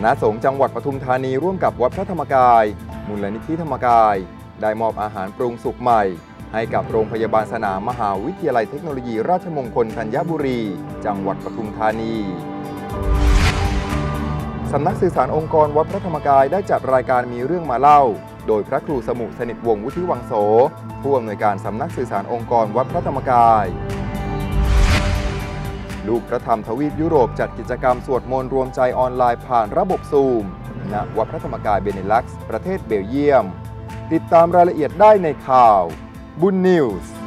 คณะสงฆ์จังหวัดปทุมธานีร่วมกับวัดพระธรรมกายมูลนิธิธรรมกาย ได้มอบอาหารปรุงสุกใหม่ ให้กับโรงพยาบาลสนามมหาวิทยาลัยเทคโนโลยีราชมงคลธัญบุรี จังหวัดปทุมธานีสำนักสื่อสารองค์กร วัดพระธรรมกายได้จัดรายการมีเรื่องมาเล่า โดยพระครูสมุสนิทวงศ์วุฒิวังโสผู้อำนวยการสำนักสื่อสารองค์กรวัดพระธรรมกายลูกพระธรรมทวีปยุโรปจัดกิจกรรมสวดมนต์รวมใจออนไลน์ผ่านระบบซูม ณวัดพระธรรมกายเบเนลักซ์ประเทศเบลเยียม ติดตามรายละเอียดได้ในข่าวบุญนิวส์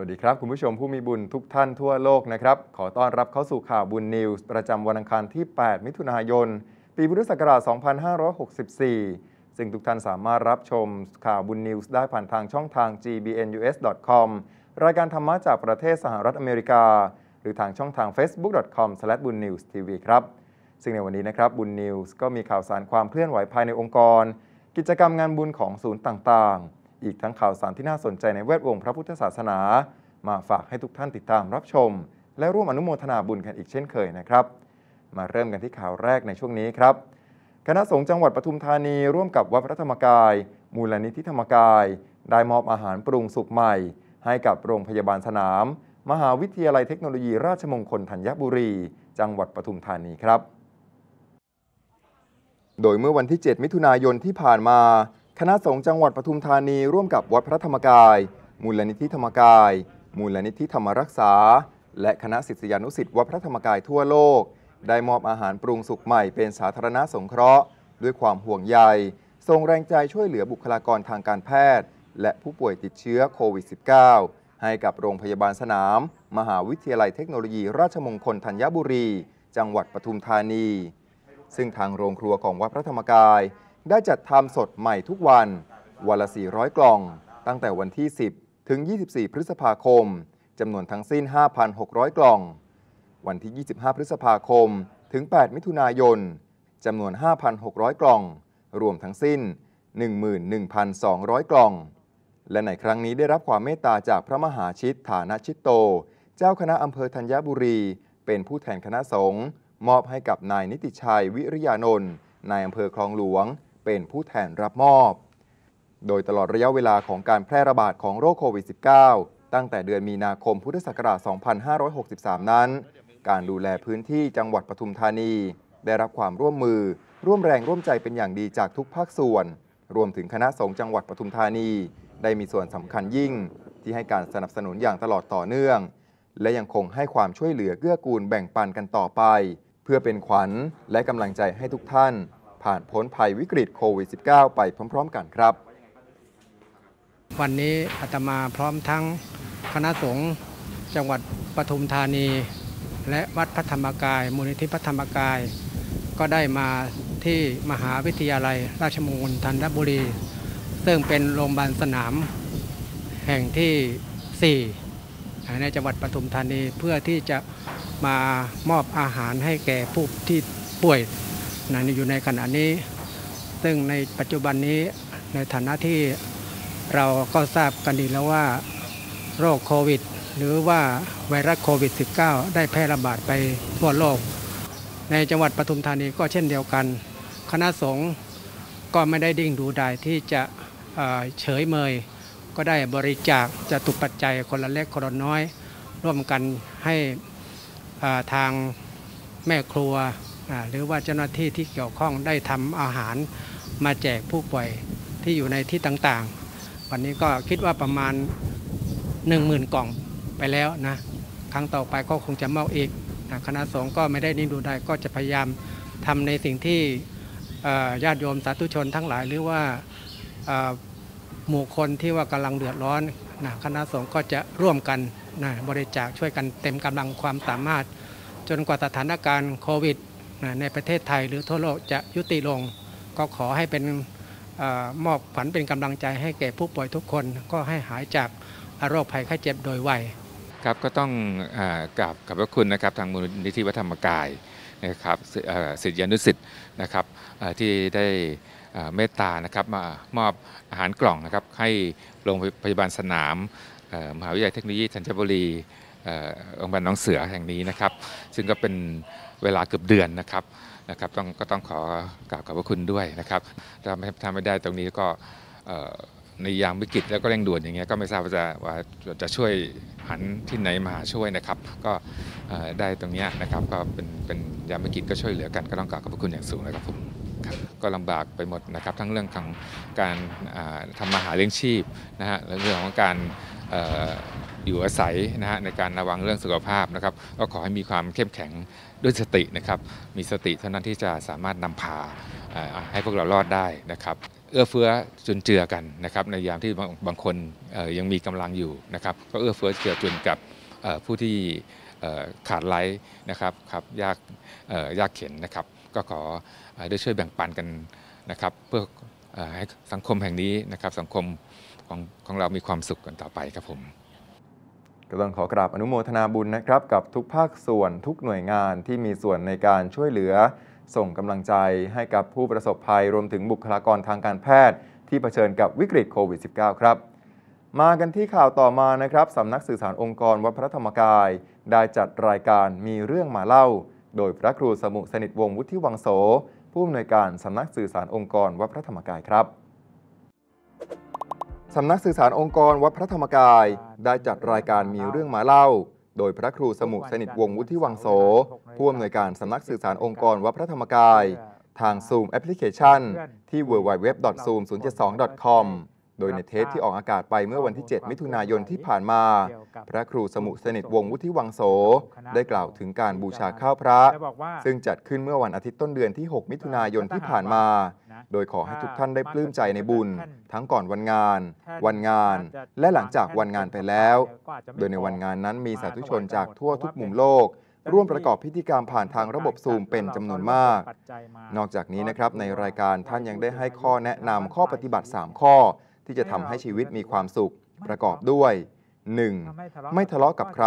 วัสดีครับ คุณผู้ชมผู้มีบุญทุกท่านทั่วโลกนะครับ ขอต้อนรับเข้าสู่ข่าวบุญนิวส์ประจำวันอังคารที่ 8 มิถุนายน ปีพุทธศักราช 2564 ซึ่งทุกท่านสามารถรับชมข่าวบุญนิวส์ได้ผ่านทางช่องทาง gbnus.com รายการธรรมะจากประเทศสหรัฐอเมริกา หรือทางช่องทาง facebook.com/bunnewstv ครับซึ่งในวันนี้นะครับบุญนิวส์ก็มีข่าวสารความเคลื่อนไหวภายในองค์กร กิจกรรมงานบุญของศูนย์ต่าง ๆอีกทั้งข่าวสารที่น่าสนใจในแวดวงพระพุทธศาสนา มาฝากให้ทุกท่านติดตามรับชม และร่วมอนุโมทนาบุญกันอีกเช่นเคยนะครับ มาเริ่มกันที่ข่าวแรกในช่วงนี้ครับ คณะสงฆ์จังหวัดปทุมธานีร่วมกับวัดพระธรรมกาย มูลนิธิธรรมกาย ได้มอบอาหารปรุงสุกใหม่ ให้กับโรงพยาบาลสนาม มหาวิทยาลัยเทคโนโลยีราชมงคลธัญบุรี จังหวัดปทุมธานีครับ โดยเมื่อวันที่ 7 มิถุนายนที่ผ่านมาคณะสงฆ์จังหวัดปทุมธานีร่วมกับวัดพระธรรมกาย มูลนิธิธรรมกาย มูลนิธิธรรมรักษา และคณะศิษยานุศิษย์วัดพระธรรมกายทั่วโลกได้มอบอาหารปรุงสุกใหม่เป็นสาธารณสงเคราะห์ด้วยความห่วงใยทรงแรงใจช่วยเหลือบุคลากรทางการแพทย์และผู้ป่วยติดเชื้อโควิด -19 ให้กับโรงพยาบาลสนามมหาวิทยาลัยเทคโนโลยีราชมงคลธัญบุรี จังหวัดปทุมธานี ซึ่งทางโรงครัวของวัดพระธรรมกายได้จัดทำสดใหม่ทุกวัน วันละ 400 กล่อง ตั้งแต่วันที่ 10 ถึง 24 พฤษภาคม จำนวนทั้งสิ้น 5,600 กล่อง วันที่ 25 พฤษภาคม ถึง 8 มิถุนายน จำนวน 5,600 กล่อง รวมทั้งสิ้น 11,200 กล่อง และในครั้งนี้ได้รับความเมตตาจากพระมหาชิต ฐานชิตโต เจ้าคณะอำเภอธัญบุรี เป็นผู้แทนคณะสงฆ์มอบให้กับนายนิติชัยวิริยานนท์ นายอำเภอคลองหลวงเป็นผู้แทนรับมอบโดยตลอดระยะเวลาของการแพร่ระบาดของโรคโควิด -19 ตั้งแต่เดือนมีนาคมพุทธศักราช 2563 นั้น การดูแลพื้นที่จังหวัดปทุมธานี ได้รับความร่วมมือ ร่วมแรงร่วมใจเป็นอย่างดีจากทุกภาคส่วน รวมถึงคณะสงฆ์จังหวัดปทุมธานี ได้มีส่วนสำคัญยิ่ง ที่ให้การสนับสนุนอย่างตลอดต่อเนื่อง และยังคงให้ความช่วยเหลือเกื้อกูลแบ่งปันกันต่อไป เพื่อเป็นขวัญและกำลังใจให้ทุกท่านผ่านพ้นภัยวิกฤตโควิด -19 ไปพร้อม ๆ กันครับ วันนี้อาตมาพร้อมทั้งคณะสงฆ์จังหวัดปทุมธานี และวัดพระธรรมกาย มูลนิธิพระธรรมกาย ก็ได้มาที่มหาวิทยาลัย ราชมงคลธัญบุรี ซึ่งเป็นโรงพยาบาลสนาม แห่งที่ 4 ในจังหวัดปทุมธานีเพื่อที่จะมามอบอาหารให้แก่ผู้ที่ป่วยนะอยู่ในขณะนี้ ซึ่งในปัจจุบันนี้ในฐานะที่เราก็ทราบกันดีแล้วว่าโรคโควิดหรือว่าไวรัสโควิด -19 ได้แพร่ระบาดไปทั่วโลก ในจังหวัดปทุมธานีก็เช่นเดียวกัน คณะสงฆ์ก็ไม่ได้ดิ้งดูดายที่จะเฉยเมย ก็ได้บริจาคจะตุปัจจัยคนละเล็กคนละน้อย ร่วมกันให้ทางแม่ครัวหรือว่าเจ้าหน้าที่ที่เกี่ยวข้องได้ทำอาหารมาแจกผู้ป่วยที่อยู่ในที่ต่างๆ วันนี้ก็คิดว่าประมาณ 10,000กล่องไปแล้วนะ ครั้งต่อไปก็คงจะมากอีกนะคณะสงฆ์ก็ไม่ได้นิ่งดูได้ก็จะพยายามทำในสิ่งที่ญาติโยมสาธุชนทั้งหลาย หรือว่าหมู่คนที่ว่ากำลังเดือดร้อนนะคณะสงฆ์ก็จะร่วมกันนะบริจาคช่วยกันเต็มกำลังความสามารถ จนกว่าสถานการณ์โควิดในประเทศไทยหรือทั่วโลกจะยุติลงก็ขอให้เป็นอมอบฝันเป็นกำลังใจให้แก่ผู้ป่วยทุกคนก็ให้หายจากโรคภัยไข้เจ็บโดยไวครับก็ต้องกราบขอบพระคุณนะครับทางมูลนิธิวัธรรมกายนะครับสิทธิอนุสิทธิ์นะครับที่ได้เมตตานะครับมามอบอาหารกล่องนะครับให้โรงพยาบาลสนาม มหาวิทยาลัยเทคโนโลยีธัญบุรีโรงพยาบาลน้องเสือแห่งนี้นะครับซึ่งก็เป็นเวลาเกือบเดือนนะครับนะครับต้องก็ต้องขอกราบขอบพระคุณด้วยนะครับถ้าไม่ทำไม่ได้ตรงนี้ก็ในยามวิกฤตแล้วก็เร่งด่วนอย่างเงี้ยก็ไม่ทราบว่าจะว่าจะช่วยหันที่ไหนมาหาช่วยนะครับ ก็ได้ตรงนี้นะครับก็เป็นเป็นยามวิกฤตก็ช่วยเหลือกันก็ต้องกราบขอบพระคุณอย่างสูงนะครับผมก็ลำบากไปหมดนะครับ ทั้งเรื่องของการทำมาหาเลี้ยงชีพนะฮะเรื่องของการอยู่อาศัยนะฮะในการระวังเรื่องสุขภาพนะครับก็ขอให้มีความเข้มแข็งด้วยสตินะครับมีสติเท่านั้นที่จะสามารถนำพาให้พวกเรารอดได้นะครับเอื้อเฟื้อจุนเจือกันนะครับในยามที่บางคนยังมีกำลังอยู่นะครับ ก็เอื้อเฟื้อเจือจุนกับผู้ที่ขาดไร้นะครับครับยากยากเข็นนะครับก็ขอได้ช่วยแบ่งปันกันนะครับเพื่อให้สังคมแห่งนี้นะครับสังคมของของเรามีความสุขกันต่อไปครับผมก็ต้องขอกราบอนุโมทนาบุญนะครับ กับทุกภาคส่วนทุกหน่วยงานที่มีส่วนในการช่วยเหลือ ส่งกำลังใจให้กับผู้ประสบภัยรวมถึงบุคลากรทางการแพทย์ ที่เผชิญกับวิกฤตโควิด -19 ครับ มากันที่ข่าวต่อมานะครับสำนักสื่อสารองค์กรวัดพระธรรมกาย ได้จัดรายการมีเรื่องมาเล่า โดยพระครูสมุสนิทวงศ์วุฒิวังโส ผู้อำนวยการสำนักสื่อสารองค์กรวัดพระธรรมกายครับสำนักสื่อสารองค์กร วัดพระธรรมกายได้จัดรายการมีเรื่องมาเล่า โดยพระครูสมุสนิทวงศ์วุฒิวังโส ผู้อำนวยการสำนักสื่อสารองค์กร วัดพระธรรมกาย ทาง Zoom แอปพลิเคชันที่ www.zoom072.com โดยในเทศที่ออกอากาศไปเมื่อวันที่ 7 มิถุนายนที่ผ่านมา พระครูสมุสนิทวงวุฒิวังโส ได้กล่าวถึงการบูชาข้าวพระ ซึ่งจัดขึ้นเมื่อวันอาทิตย์ต้นเดือนที่ 6 มิถุนายนที่ผ่านมา โดยขอให้ทุกท่านได้ปลื้มใจในบุญ ทั้งก่อนวันงาน วันงาน และหลังจากวันงานไปแล้ว โดยในวันงานนั้นมีสาธุชนจากทั่วทุกมุมโลก ร่วมประกอบพิธีกรรมผ่านทางระบบซูมเป็นจำนวนมาก นอกจากนี้นะครับในรายการท่านยังได้ให้ข้อแนะนำข้อปฏิบัติ 3 ข้อที่จะทำให้ชีวิตมีความสุขประกอบด้วย 1. ไม่ทะเลาะกับใคร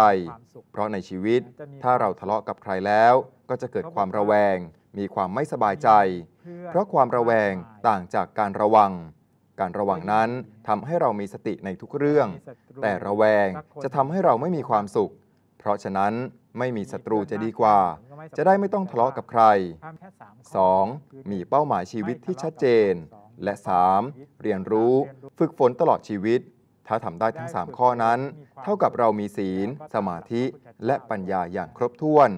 เพราะในชีวิตถ้าเราทะเลาะกับใครแล้วก็จะเกิดความระแวง มีความไม่สบายใจ เพราะความระแวงต่างจากการระวัง การระวังนั้นทำให้เรามีสติในทุกเรื่อง แต่ระแวงจะทำให้เราไม่มีความสุข เพราะฉะนั้นไม่มีศัตรูจะดีกว่า จะได้ไม่ต้องทะเลาะกับใคร 2. มีเป้าหมายชีวิตที่ชัดเจนและ 3. เรียนรู้ฝึกฝนตลอดชีวิต ถ้าทำได้ทั้ง 3 ข้อนั้น เท่ากับเรามีศีล สมาธิ และปัญญาอย่างครบถ้วน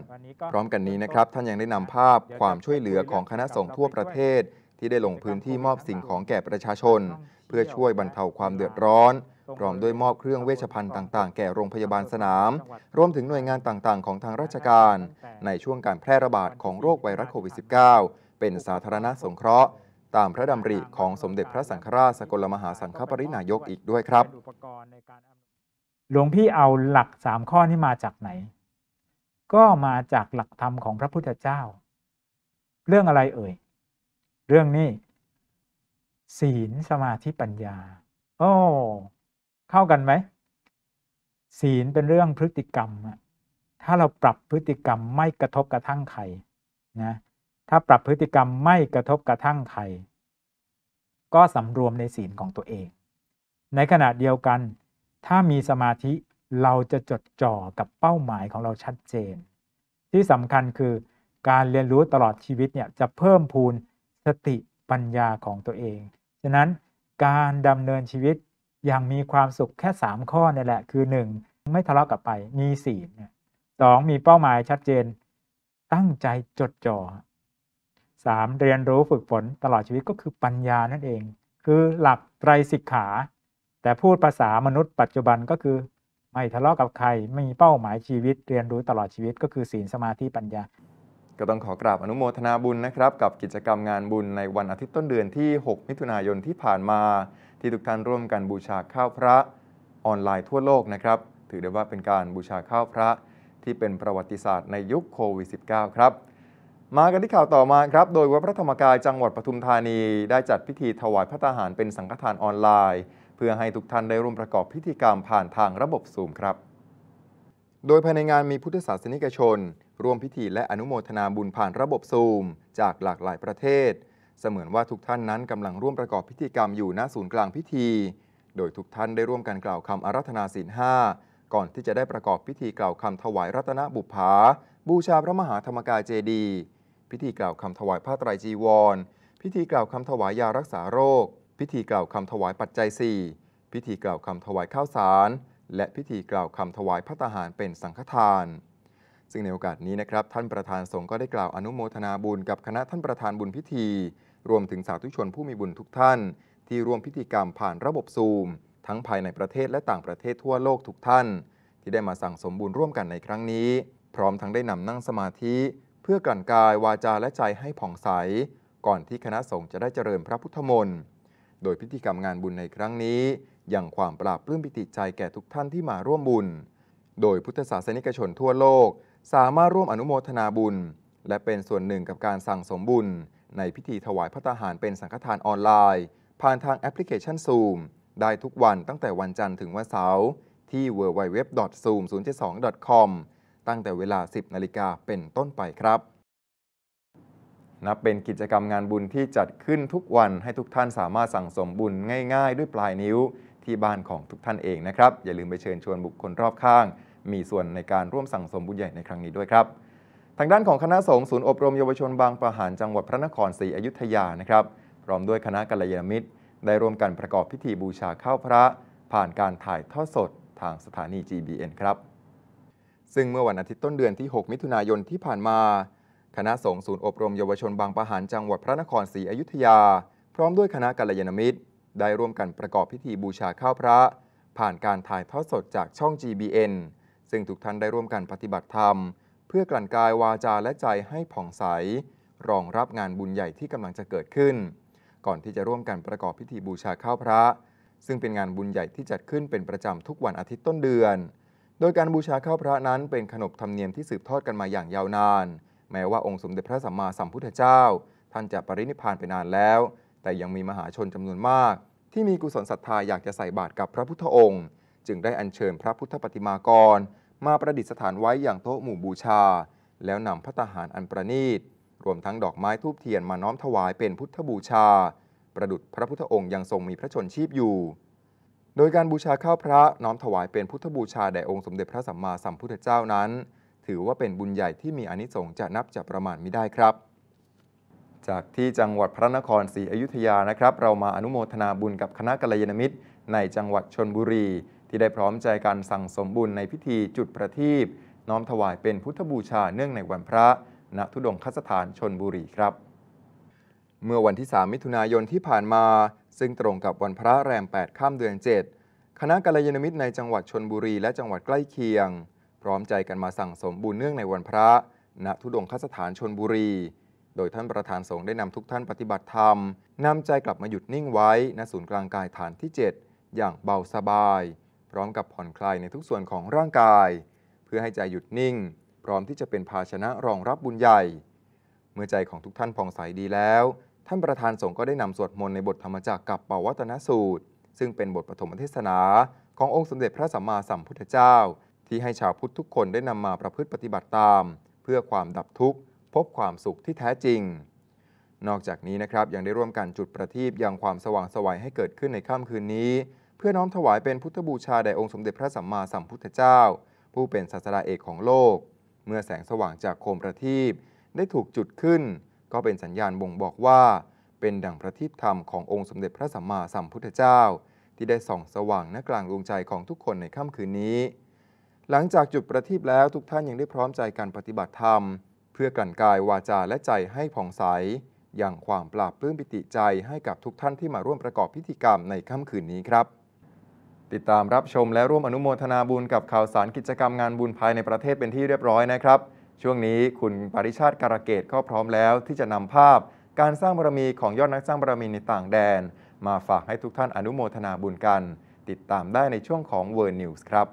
พร้อมกันนี้นะครับ ท่านยังได้นำภาพความช่วยเหลือของคณะสงฆ์ทั่วประเทศ ที่ได้ลงพื้นที่มอบสิ่งของแก่ประชาชน เพื่อช่วยบรรเทาความเดือดร้อนพร้อมด้วยมอบเครื่องเวชภัณฑ์ต่างๆแก่โรงพยาบาลสนาม รวมถึงหน่วยงานต่างๆ ของทางราชการในช่วงการแพร่ระบาดของโรคไวรัสโควิด -19 เป็นสาธารณสงเคราะห์ตามพระดำริของสมเด็จพระสังฆราชสกลมหาสังฆปรินายกอีกด้วยครับหลวงพี่เอาหลักสามข้อนี้มาจากไหน ก็มาจากหลักธรรมของพระพุทธเจ้า เรื่องอะไรเอ่ย เรื่องนี้ ศีลสมาธิปัญญา โอ้ เข้ากันไหมศีลเป็นเรื่องพฤติกรรมถ้าเราปรับพฤติกรรมไม่กระทบกระทั่งใครนะถ้าปรับพฤติกรรมไม่กระทบกระทั่งใคร ก็สำรวมในศีลของตัวเอง ในขณะเดียวกัน ถ้ามีสมาธิเราจะจดจ่อกับเป้าหมายของเราชัดเจน ที่สำคัญคือการเรียนรู้ตลอดชีวิตเนี่ย จะเพิ่มพูนสติปัญญาของตัวเอง ฉะนั้นการดำเนินชีวิตอย่างมีความสุขแค่ 3 ข้อนี่แหละ คือ 1. ไม่ทะเลาะกับไปมีศีลสองมีเป้าหมายชัดเจน ตั้งใจจดจ่อ 3. เรียนรู้ฝึกฝนตลอดชีวิตก็คือปัญญานั่นเอง คือหลักไตรสิกขา แต่พูดภาษามนุษย์ปัจจุบันก็คือ ไม่ทะเลาะกับใครไม่มีเป้าหมายชีวิต เรียนรู้ตลอดชีวิตก็คือศีลสมาธิปัญญา ก็ต้องขอกราบอนุโมทนาบุญนะครับ กับกิจกรรมงานบุญในวันอาทิตย์ต้นเดือนที่ 6 มิถุนายนที่ผ่านมา ที่ทุกท่านร่วมกันบูชาข้าวพระ ออนไลน์ทั่วโลกนะครับถือได้ว่าเป็นการบูชาข้าวพระที่เป็นประวัติศาสตร์ในยุคโควิด -19 ครับมากันที่ข่าวต่อมาครับ โดยวัดพระธรรมกายจังหวัดปทุมธานี ได้จัดพิธีถวายพระทหารเป็นสังฆทานออนไลน์ เพื่อให้ทุกท่านได้ร่วมประกอบพิธีกรรมผ่านทางระบบซูมครับ โดยภายในงานมีพุทธศาสนิกชน ร่วมพิธีและอนุโมทนาบุญผ่านระบบซูม จากหลากหลายประเทศ เสมือนว่าทุกท่านนั้นกำลังร่วมประกอบพิธีกรรมอยู่ณศูนย์กลางพิธี โดยทุกท่านได้ร่วมกันกล่าวคำอารัธนาศีลห้าก่อนที่จะได้ประกอบพิธีกล่าวคำถวายรัตนบุพภาบูชาพระมหาธรรมกายเจดีย์พิธีกล่าวคำถวายผ้าไตรจีวร พิธีกล่าวคำถวายยารักษาโรค พิธีกล่าวคำถวายปัจจัย 4 พิธีกล่าวคำถวายข้าวสาร และพิธีกล่าวคำถวายพระตาหารเป็นสังฆทาน ซึ่งในโอกาสนี้นะครับท่านประธานสงฆ์ก็ได้กล่าวอนุโมทนาบุญกับคณะท่านประธานบุญพิธี รวมถึงสาธุชนผู้มีบุญทุกท่าน ที่ร่วมพิธีกรรมผ่านระบบซูม ทั้งภายในประเทศและต่างประเทศทั่วโลกทุกท่าน ที่ได้มาสั่งสมบุญร่วมกันในครั้งนี้ พร้อมทั้งได้นำนั่งสมาธิเพื่อกลั่นกายวาจาและใจให้ผ่องใส ก่อนที่คณะสงฆ์จะได้เจริญพระพุทธมนต์ โดยพิธีกรรมงานบุญในครั้งนี้ยังความปราบปลื้มปิติใจแก่ทุกท่านที่มาร่วมบุญ โดยพุทธศาสนิกชนทั่วโลก สามารถร่วมอนุโมทนาบุญ และเป็นส่วนหนึ่งกับการสั่งสมบุญ ในพิธีถวายพระตาหารเป็นสังฆทานออนไลน์ ผ่านทางแอปพลิเคชันซ o มได้ทุกวันตั้งแต่วันจันทร์ถึงวันเสาร์ที่ www.zoom072.com ตั้งแต่เวลา 10 นาฬิกาเป็นต้นไปครับ นับเป็นกิจกรรมงานบุญที่จัดขึ้นทุกวันให้ทุกท่านสามารถสั่งสมบุญง่ายๆ ด้วยปลายนิ้ว ที่บ้านของทุกท่านเองนะครับ อย่าลืมไปเชิญชวนบุคคลรอบข้าง มีส่วนในการร่วมสั่งสมบุญใหญ่ในครั้งนี้ด้วยครับ ทางด้านของคณะสงฆ์ศูนย์อบรมเยาวชนบางประหารจังหวัดพระนครศรีอยุธยานะครับ พร้อมด้วยคณะกัลยาณมิตร ได้ร่วมกันประกอบพิธีบูชาข้าวพระ ผ่านการถ่ายทอดสดทางสถานี GBN ครับซึ่งเมื่อวันอาทิตย์ต้นเดือนที่ 6 มิถุนายนที่ผ่านมา คณะสงฆ์ศูนย์อบรมเยาวชนบางปะหันจังหวัดพระนครศรีอยุธยา พร้อมด้วยคณะกัลยาณมิตร ได้ร่วมกันประกอบพิธีบูชาข้าวพระ ผ่านการถ่ายทอดสดจากช่อง GBN ซึ่งทุกท่านได้ร่วมกันปฏิบัติธรรม เพื่อกลั่นกายวาจาและใจให้ผ่องใส รองรับงานบุญใหญ่ที่กำลังจะเกิดขึ้น ก่อนที่จะร่วมกันประกอบพิธีบูชาข้าวพระ ซึ่งเป็นงานบุญใหญ่ที่จัดขึ้นเป็นประจำทุกวันอาทิตย์ต้นเดือนโดยการบูชาข้าวพระนั้น เป็นขนบธรรมเนียมที่สืบทอดกันมาอย่างยาวนาน แม้ว่าองค์สมเด็จพระสัมมาสัมพุทธเจ้า ท่านจะปรินิพานไปนานแล้ว แต่ยังมีมหาชนจำนวนมาก ที่มีกุศลศรัทธาอยากจะใส่บาตรกับพระพุทธองค์ จึงได้อัญเชิญพระพุทธปฏิมากรมาประดิษฐานไว้อย่างโต๊ะหมู่บูชา แล้วนำพระตาหารอันประณีตรวมทั้งดอกไม้ทูบเทียนมาน้อมถวายเป็นพุทธบูชา ประดุษพระพุทธองค์ยังทรงมีพระชนชีพอยู่โดยการบูชาข้าวพระน้อมถวายเป็นพุทธบูชาแด่องค์สมเด็จพระสัมมาสัมพุทธเจ้านั้น ถือว่าเป็นบุญใหญ่ที่มีอนิสงส์จะนับจะประมาณไม่ได้ครับ จากที่จังหวัดพระนครศรีอยุธยานะครับ เรามาอนุโมทนาบุญกับคณะกัลยาณมิตร ในจังหวัดชนบุรี ที่ได้พร้อมใจกันสั่งสมบุญในพิธีจุดประทีปน้อมถวายเป็นพุทธบูชาเนื่องในวันพระณทุดงคสถานชนบุรีครับ เมื่อวันที่3มิถุนายนที่ผ่านมาซึ่งตรงกับวันพระแรม8ข้ามเดือน 7 คณะกัลยาณมิตรในจังหวัดชนบุรีและจังหวัดใกล้เคียง พร้อมใจกันมาสั่งสมบุญเนื่องในวันพระณทุดงคสถานชนบุรี โดยท่านประธานสงฆ์ได้นำทุกท่านปฏิบัติธรรม นำใจกลับมาหยุดนิ่งไว้ณศูนย์กลางกายฐานที่ 7 อย่างเบาสบาย พร้อมกับผ่อนคลายในทุกส่วนของร่างกาย เพื่อให้ใจหยุดนิ่ง พร้อมที่จะเป็นภาชนะรองรับบุญใหญ่ เมื่อใจของทุกท่านผ่องใสดีแล้วท่านประธานสงฆ์ก็ได้นำสวดมนต์ในบทธรรมจักรกับปวัตนสูตร ซึ่งเป็นบทปฐมเทศนา ขององค์สมเด็จพระสัมมาสัมพุทธเจ้า ที่ให้ชาวพุทธทุกคนได้นำมาประพฤติปฏิบัติตาม เพื่อความดับทุกข์ พบความสุขที่แท้จริง นอกจากนี้นะครับยังได้ร่วมกันจุดประทีปยังความสว่างสวัยให้เกิดขึ้นในค่ำคืนนี้ เพื่อน้อมถวายเป็นพุทธบูชาแด่องค์สมเด็จพระสัมมาสัมพุทธเจ้า ผู้เป็นศาสดาเอกของโลก เมื่อแสงสว่างจากโคมประทีปได้ถูกจุดขึ้นก็เป็นสัญญาณบ่งบอกว่า เป็นดั่งพระทิพธรรมขององค์สมเด็จพระสัมมาสัมพุทธเจ้า ที่ได้ส่องสว่างณกลางดวงใจของทุกคนในค่ำคืนนี้ หลังจากจุดประทีปแล้วทุกท่านยังได้พร้อมใจการปฏิบัติธรรม เพื่อกลั่นกายวาจาและใจให้ผ่องใส อย่างความปราบปลื้มปิติใจให้กับทุกท่านที่มาร่วมประกอบพิธีกรรมในค่ำคืนนี้ครับ ติดตามรับชมและร่วมอนุโมทนาบุญกับข่าวสารกิจกรรมงานบุญภายในประเทศเป็นที่เรียบร้อยนะครับช่วงนี้คุณปริชาติการเกตก็พร้อมแล้วที่จะนำภาพการสร้างบารมีของยอดนักสร้างบารมีในต่างแดน มาฝากให้ทุกท่านอนุโมทนาบุญกัน ติดตามได้ในช่วงของเวิร์นิวส์ครับ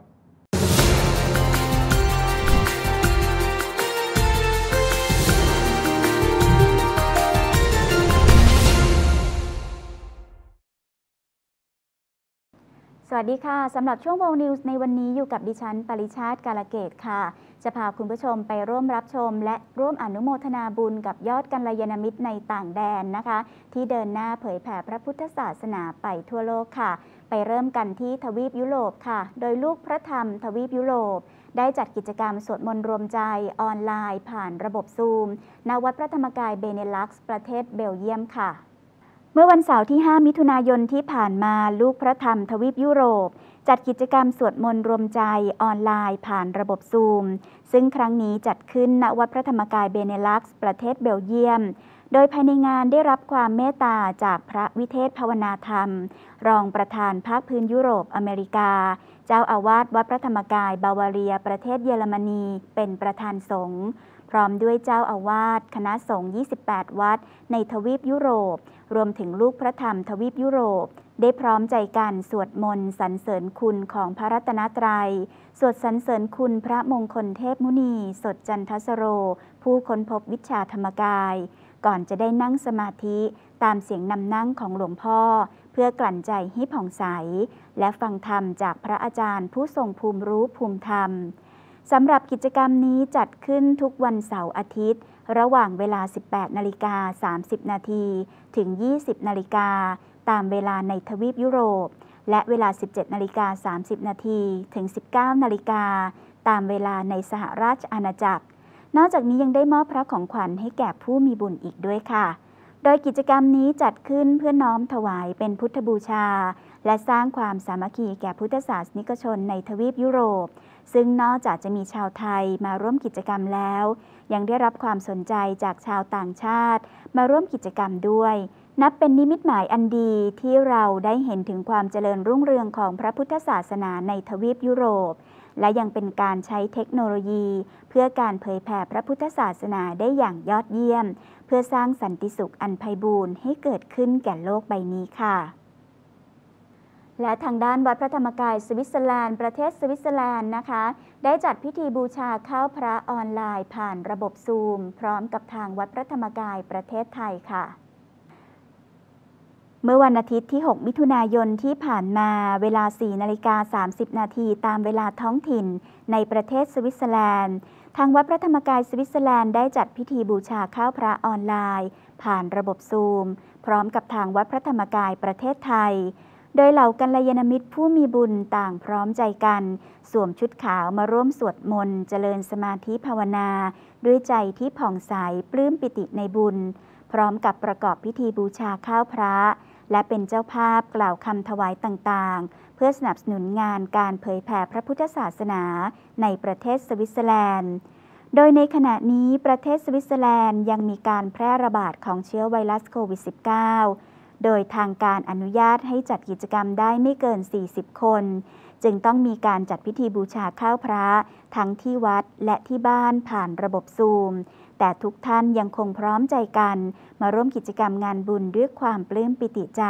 สวัสดีค่ะสำหรับช่วงโวลนิวส์ในวันนี้อยู่กับดิฉันปริชาติการเกตค่ะจะพาคุณผู้ชมไปร่วมรับชมและร่วมอนุโมทนาบุญกับยอดกัลยาณมิตรในต่างแดนนะคะ ที่เดินหน้าเผยแผ่พระพุทธศาสนาไปทั่วโลกค่ะ ไปเริ่มกันที่ทวีปยุโรปค่ะ โดยลูกพระธรรมทวีปยุโรป ได้จัดกิจกรรมสวดมนต์รวมใจออนไลน์ผ่านระบบซูมณวัดพระธรรมกายเบเนลักซ์ประเทศเบลเยียมค่ะ เมื่อวันเสาร์ที่5มิถุนายนที่ผ่านมาลูกพระธรรม ทวีปยุโรปจัดกิจกรรมสวดมนต์รวมใจออนไลน์ผ่านระบบซูม ซึ่งครั้งนี้จัดขึ้นณวัดพระธรรมกายเบเนลักซ์ประเทศเบลเยียม โดยภายในงานได้รับความเมตตาจากพระวิเทศภาวนาธรรม รองประธานภาคพื้นยุโรปอเมริกา เจ้าอาวาสวัดพระธรรมกายบาวาเรียประเทศเยอรมนี เป็นประธานสงฆ์พร้อมด้วยเจ้าอาวาสคณะสงฆ์ 28 วัดในทวีปยุโรป รวมถึงลูกพระธรรม ทวีปยุโรปได้พร้อมใจกันสวดมนต์สรรเสริญคุณของพระรัตนตรยัย สวดสรรเสริญคุณพระมงคลเทพมุนี สดจันทสโร ผู้ค้นพบวิชาธรรมกาย ก่อนจะได้นั่งสมาธิตามเสียงนำนั่งของหลวงพ่อ เพื่อกลั่นใจให้ผ่องใส และฟังธรรมจากพระอาจารย์ผู้ทรงภูมิรู้ภูมิธรรมสำหรับกิจกรรมนี้จัดขึ้นทุกวันเสาร์อาทิตย์ ระหว่างเวลา 18นาฬิกา30นาทีถึง 20นาฬิกาตามเวลาในทวีปยุโรป และเวลา 17 นาฬิกา 30นาทีถึง 19นาฬิกาตามเวลาในสหราชอาณาจักร นอกจากนี้ยังได้มอบพระของขวัญให้แก่ผู้มีบุญอีกด้วยค่ะ โดยกิจกรรมนี้จัดขึ้นเพื่อน้อมถวายเป็นพุทธบูชา และสร้างความสามัคคีแก่พุทธศาสนิกชนในทวีปยุโรป ซึ่งนอกจากจะมีชาวไทยมาร่วมกิจกรรมแล้ว ยังได้รับความสนใจจากชาวต่างชาติ มาร่วมกิจกรรมด้วยนับเป็นนิมิตหมายอันดีที่เราได้เห็นถึงความเจริญรุ่งเรืองของพระพุทธศาสนาในทวีปยุโรป และยังเป็นการใช้เทคโนโลยี เพื่อการเผยแผ่พระพุทธศาสนาได้อย่างยอดเยี่ยม เพื่อสร้างสันติสุขอันไพบูรณ์ให้เกิดขึ้นแก่โลกใบนี้ค่ะ และทางด้านวัดพระธรรมกาย สวิตเซอร์แลนด์ประเทศสวิตเซอร์แลนด์นะคะ ได้จัดพิธีบูชาข้าวพระออนไลน์ผ่านระบบซูม พร้อมกับทางวัดพระธรรมกายประเทศไทยค่ะเมื่อวันอาทิตย์ที่6มิถุนายนที่ผ่านมาเวลา4นาฬิกา30นาทีตามเวลาท้องถิ่นในประเทศสวิตเซอร์แลนด์ ทางวัดพระธรรมกายสวิตเซอร์แลนด์ได้จัดพิธีบูชาข้าวพระออนไลน์ ผ่านระบบซูม พร้อมกับทางวัดพระธรรมกายประเทศไทย โดยเหล่ากัลยาณมิตรผู้มีบุญต่างพร้อมใจกัน สวมชุดขาวมาร่วมสวดมนต์เจริญสมาธิภาวนา ด้วยใจที่ผ่องใสปลื้มปิติในบุญ พร้อมกับประกอบพิธีบูชาข้าวพระและเป็นเจ้าภาพกล่าวคำถวายต่างๆ เพื่อสนับสนุนงานการเผยแผ่พระพุทธศาสนาในประเทศสวิตเซอร์แลนด์ โดยในขณะนี้ประเทศสวิตเซอร์แลนด์ยังมีการแพร่ระบาดของเชื้อไวรัสโควิด -19 โดยทางการอนุญาตให้จัดกิจกรรมได้ไม่เกิน 40 คน จึงต้องมีการจัดพิธีบูชาข้าวพระทั้งที่วัดและที่บ้านผ่านระบบซูมแต่ทุกท่านยังคงพร้อมใจกันมาร่วมกิจกรรมงานบุญด้วยความปลื้มปิติใจ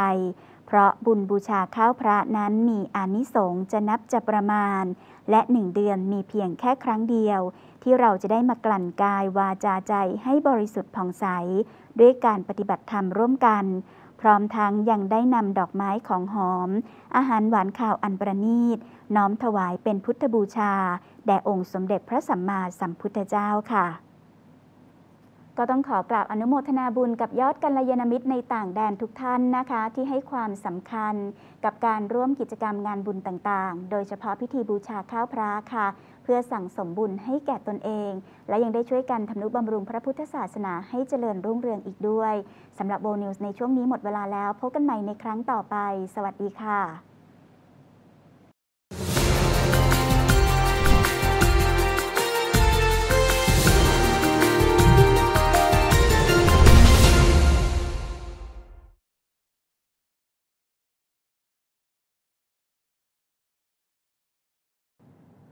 เพราะบุญบูชาข้าวพระนั้นมีอนิสงส์จะนับจะประมาณ และหนึ่งเดือนมีเพียงแค่ครั้งเดียว ที่เราจะได้มากลั่นกายวาจาใจให้บริสุทธิ์ผ่องใส ด้วยการปฏิบัติธรรมร่วมกัน พร้อมทั้งยังได้นำดอกไม้ของหอม อาหารหวานข่าวอันประณีตน้อมถวายเป็นพุทธบูชาแด่องค์สมเด็จพระสัมมาสัมพุทธเจ้าค่ะก็ต้องขอกราบอนุโมทนาบุญกับยอดกัลยาณมิตรในต่างแดนทุกท่านนะคะ ที่ให้ความสำคัญกับการร่วมกิจกรรมงานบุญต่าง ๆ โดยเฉพาะพิธีบูชาข้าวพระค่ะ เพื่อสั่งสมบุญให้แก่ตนเอง และยังได้ช่วยกันทำนุบำรุงพระพุทธศาสนาให้เจริญรุ่งเรืองอีกด้วยสำหรับโบนิวส์ในช่วงนี้หมดเวลาแล้ว พบกันใหม่ในครั้งต่อไป สวัสดีค่ะ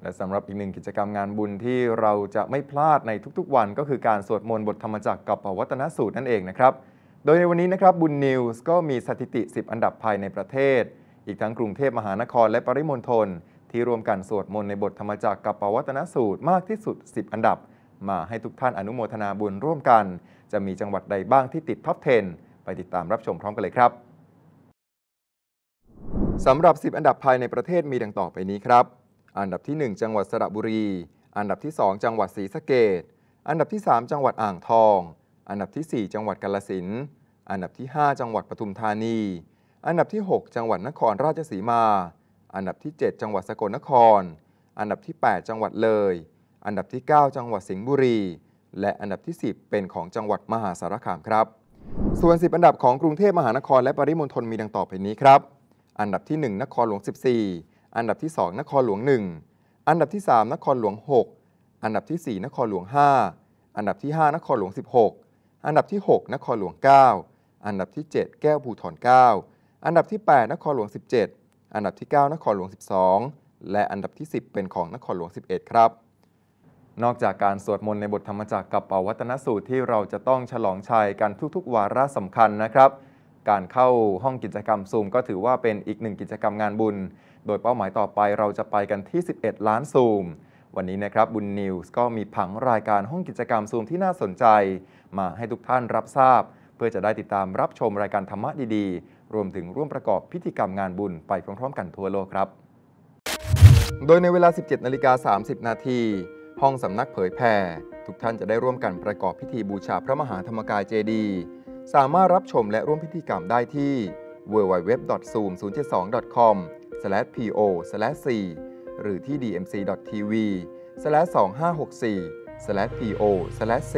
และสำหรับอีกหนึ่งกิจกรรมงานบุญที่เราจะไม่พลาดในทุกๆ วัน ก็คือการสวดมนต์บทธรรมจักรกับ ปวัตนสูตรนั่นเองนะครับโดยในวันนี้นะครับบุญนิวส์ก็มีสถิติ 10 อันดับภายในประเทศ อีกทั้งกรุงเทพมหานคร และปริมณฑลที่รวมกันสวดมนต์ในบทธรรมจักรกับปวัตนสูตรมากที่สุด 10 อันดับ มาให้ทุกท่านอนุโมทนาบุญร่วมกัน จะมีจังหวัดใดบ้างที่ติดท็อป 10 ไปติดตามรับชมพร้อมกันเลยครับสำหรับ 10 อันดับภายในประเทศมีดังต่อไปนี้ครับอันดับที่ 1 จังหวัดสระบุรี อันดับที่2จังหวัดศรีสะเกดอันดับที่ 3 จังหวัดอ่างทอง อันดับที่ 4 จังหวัดกาลสินอันดับที่ 5 จังหวัดปทุมธานี อันดับที่ 6 จังหวัดนครราชสีมา อันดับที่ 7 จังหวัดสกลนคร อันดับที่ 8 จังหวัดเลย อันดับที่ 9 จังหวัดสิงห์บุรี และอันดับที่ 10 เป็นของจังหวัดมหาสารคามครับ ส่วน 10 อันดับของกรุงเทพมหานครและปริมณฑลมีดังต่อไปนี้ครับ อันดับที่ 1 นครหลวง14อันดับที่2นครหลวง 1 อันดับที่ 3 นครหลวง 6 อันดับที่4นครหลวง 5 อันดับที่ 5 นครหลวง 16 อันดับที่ 6 นครหลวง 9 อันดับที่ 7 แก้วภูธร9อันดับที่ 8 นครหลวง 17 อันดับที่ 9 นครหลวง 12 และอันดับที่ 10 เป็นของนครหลวง 11 ครับ นอกจากการสวดมนต์ในบทธรรมจักรกับปวัตนสูตรที่เราจะต้องฉลองชัยกันทุกๆวาระสำคัญนะครับการเข้าห้องกิจกรรมซูม ก็ถือว่าเป็นอีกหนึ่งกิจกรรมงานบุญ โดยเป้าหมายต่อไปเราจะไปกันที่ 11 ล้านซูม วันนี้นะครับบุญนิวส์ก็มีผังรายการห้องกิจกรรมซูมที่น่าสนใจ มาให้ทุกท่านรับทราบ เพื่อจะได้ติดตามรับชมรายการธรรมะดีๆ รวมถึงร่วมประกอบพิธีกรรมงานบุญไปพร้อมๆกันทั่วโลกครับ โดยในเวลา 17นาฬิกา30 นาทีห้องสำนักเผยแผ่ทุกท่านจะได้ร่วมกันประกอบพิธีบูชาพระมหาธรรมกายเจดีย์สามารถรับชมและร่วมพิธีกรรมได้ที่ www.zoom072.com/po/4 หรือที่ dmc.tv/2564/po/4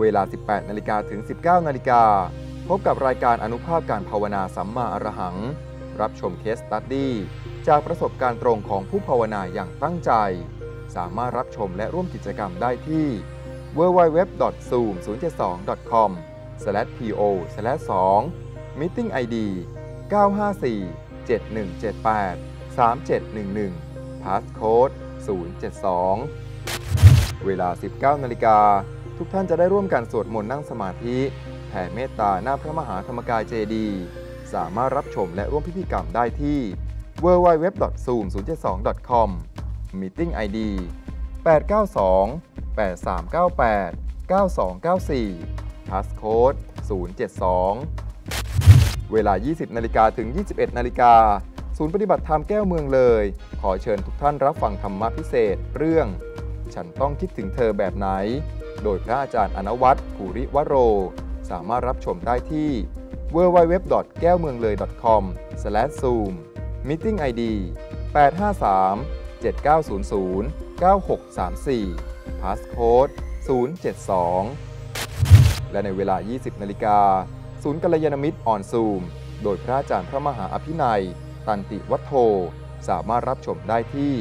เวลา 18นาฬิกาถึง 19นาฬิกาพบกับรายการอนุภาพการภาวนาสัมมาอรหัง รับชมเคสตัตดี้จากประสบการณ์ตรงของผู้ภาวนาอย่างตั้งใจ สามารถรับชมและร่วมกิจกรรมได้ที่ www.zoom072.com/po/2 Meeting ID 9547178 3711 Passcode 072 เวลา 19นาฬิกาทุกท่านจะได้ร่วมกันสวดมนต์นั่งสมาธิ แผ่เมตตาหน้าพระมหาธรรมกายเจดีสามารถรับชมและร่วมพิธีกรรมได้ที่ www.zoom072.com Meeting ID 892 8398 9294พาสโค้ด072 เวลา 20นาฬิกาถึง 21นาฬิกาศูนย์ปฏิบัติธรรมแก้วเมืองเลย ขอเชิญทุกท่านรับฟังธรรมะพิเศษเรื่อง ฉันต้องคิดถึงเธอแบบไหน โดยพระอาจารย์อนวัตรภูริวโร สามารถรับชมได้ที่ www. แก้วเมืองเลย .com/zoom meeting ID 853 7900 9634พาสโค้ด072 และในเวลา 20นาฬิกา ศูนย์กัลยาณมิตรออนซูม โดยพระอาจารย์พระมหาอภินัยตันติวัฒโธสามารถรับชมได้ที่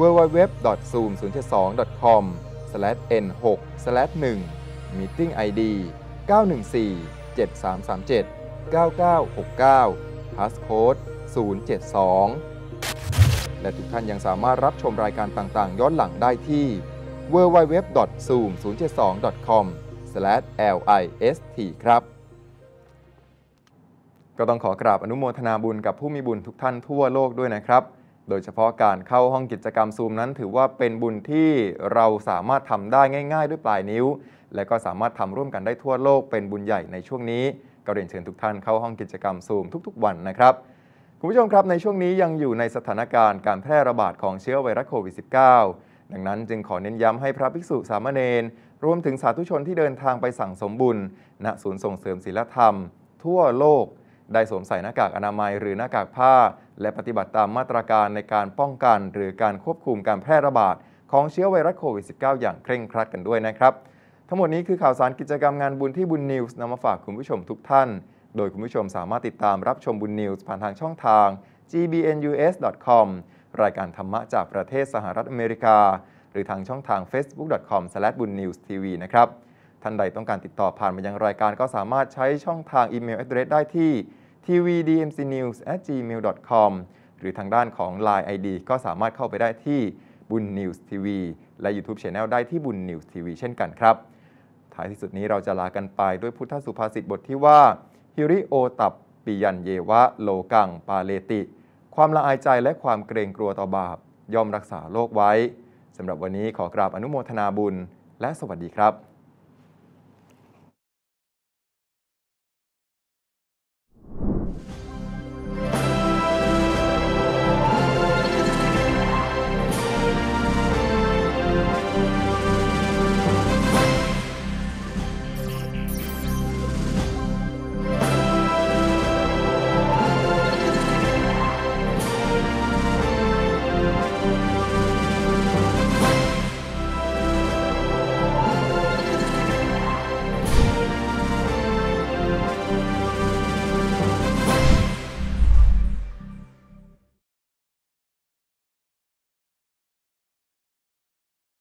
www.zoom072.com/n6/1 Meeting ID 914 7337 9969 Passcode 072 และทุกท่านยังสามารถรับชมรายการต่าง ๆ ย้อนหลังได้ที่ www.zoom072.com/list ครับ ก็ต้องขอกราบอนุโมทนาบุญกับผู้มีบุญทุกท่านทั่วโลกด้วยนะครับ โดยเฉพาะการเข้าห้องกิจกรรมซูมนั้นถือว่าเป็นบุญที่เราสามารถทำได้ง่ายๆด้วยปลายนิ้ว และก็สามารถทำร่วมกันได้ทั่วโลกเป็นบุญใหญ่ในช่วงนี้ ก็เรียนเชิญทุกท่านเข้าห้องกิจกรรมซูมทุกๆวันนะครับคุณผู้ชมครับในช่วงนี้ยังอยู่ในสถานการณ์การแพร่ระบาดของเชื้อไวรัสโควิด -19 ดังนั้นจึงขอเน้นย้ำให้พระภิกษุสามเณรรวมถึงสาธุชนที่เดินทางไปสั่งสมบุญณศูนย์ส่งเสริมศีลธรรม ทั่วโลก ได้สวมใส่หน้ากากอนามัยหรือหน้ากากผ้า และปฏิบัติตามมาตรการในการป้องกัน หรือการควบคุมการแพร่ระบาดของเชื้อไวรัสโควิด -19 อย่างเคร่งครัดกันด้วยนะครับทั้งหมดนี้คือข่าวสารกิจกรรมงานบุญที่บุญนิวส์นำมาฝากคุณผู้ชมทุกท่าน โดยคุณผู้ชมสามารถติดตามรับชมบุญนิวส์ผ่านทางช่องทาง gbnus.com รายการธรรมะจากประเทศสหรัฐอเมริกา หรือทางช่องทาง facebook.com/bunnewstv นะครับ ท่านใดต้องการติดต่อผ่านมายังรายการก็สามารถใช้ช่องทางอีเมล address ได้ที่ tvdmcnews@gmail.com หรือทางด้านของ Line ID ก็สามารถเข้าไปได้ที่บุญนิวส์ทีวีและ YouTube Channel ได้ที่บุญนิวส์ทีวีเช่นกันครับท้ายที่สุดนี้เราจะลากันไปด้วยพุทธสุภาษิตบทที่ว่าฮิริโอตับปิยันเยวะโลกังปาเลติความละอายใจและความเกรงกลัวต่อบาป ย่อมรักษาโลกไว้สำหรับวันนี้ขอกราบอนุโมทนาบุญและสวัสดีครับ